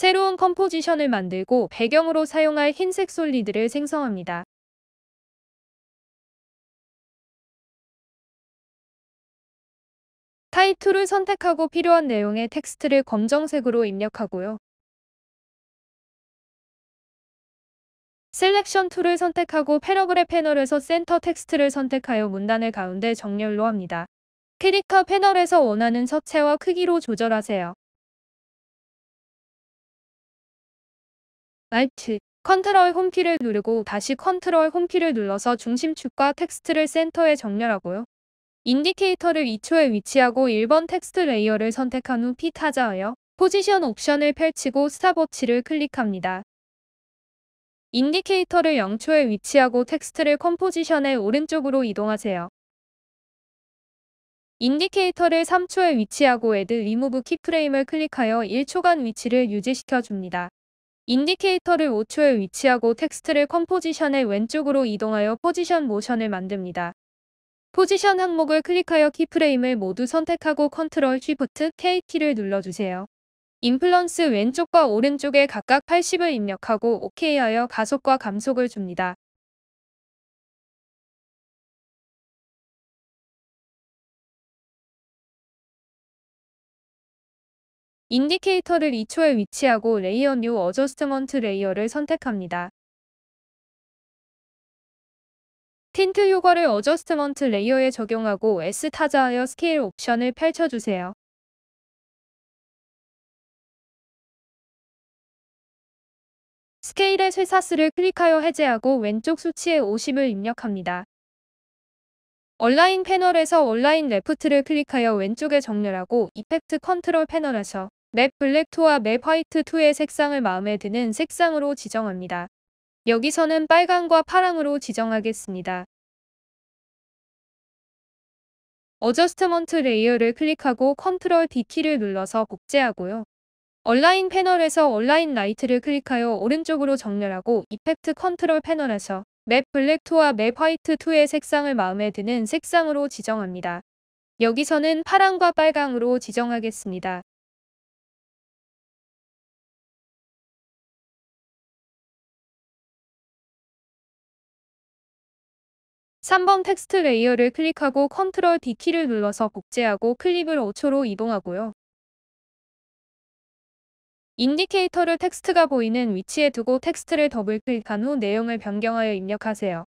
새로운 컴포지션을 만들고 배경으로 사용할 흰색 솔리드를 생성합니다. 타이 툴을 선택하고 필요한 내용의 텍스트를 검정색으로 입력하고요. 셀렉션 툴을 선택하고 패러그래 패널에서 센터 텍스트를 선택하여 문단을 가운데 정렬로 합니다. 캐릭터 패널에서 원하는 서체와 크기로 조절하세요. Alt, 컨트롤 홈키를 누르고 다시 컨트롤 홈키를 눌러서 중심축과 텍스트를 센터에 정렬하고요. 인디케이터를 2초에 위치하고 1번 텍스트 레이어를 선택한 후 P 타자하여 포지션 옵션을 펼치고 스탑워치를 클릭합니다. 인디케이터를 0초에 위치하고 텍스트를 컴포지션의 오른쪽으로 이동하세요. 인디케이터를 3초에 위치하고 애드 리무브 키프레임을 클릭하여 1초간 위치를 유지시켜 줍니다. 인디케이터를 5초에 위치하고 텍스트를 컴포지션의 왼쪽으로 이동하여 포지션 모션을 만듭니다. 포지션 항목을 클릭하여 키프레임을 모두 선택하고 컨트롤 쉬프트 K 키를 눌러주세요. 인플런스 왼쪽과 오른쪽에 각각 80을 입력하고 OK하여 가속과 감속을 줍니다. 인디케이터를 2초에 위치하고 레이어 뉴 어저스트먼트 레이어를 선택합니다. 틴트 효과를 어저스트먼트 레이어에 적용하고 S 타자하여 스케일 옵션을 펼쳐주세요. 스케일의 쇠사슬을 클릭하여 해제하고 왼쪽 수치에 50을 입력합니다. 온라인 패널에서 온라인 레프트를 클릭하여 왼쪽에 정렬하고 이펙트 컨트롤 패널에서 맵 블랙2와 맵 화이트2의 색상을 마음에 드는 색상으로 지정합니다. 여기서는 빨강과 파랑으로 지정하겠습니다. 어저스트먼트 레이어를 클릭하고 컨트롤 D키를 눌러서 복제하고요. 얼라인 패널에서 얼라인 라이트를 클릭하여 오른쪽으로 정렬하고 이펙트 컨트롤 패널에서 맵 블랙2와 맵 화이트2의 색상을 마음에 드는 색상으로 지정합니다. 여기서는 파랑과 빨강으로 지정하겠습니다. 3번 텍스트 레이어를 클릭하고 컨트롤 d 키를 눌러서 복제하고 클립을 5초로 이동하고요. 인디케이터를 텍스트가 보이는 위치에 두고 텍스트를 더블클릭한 후 내용을 변경하여 입력하세요.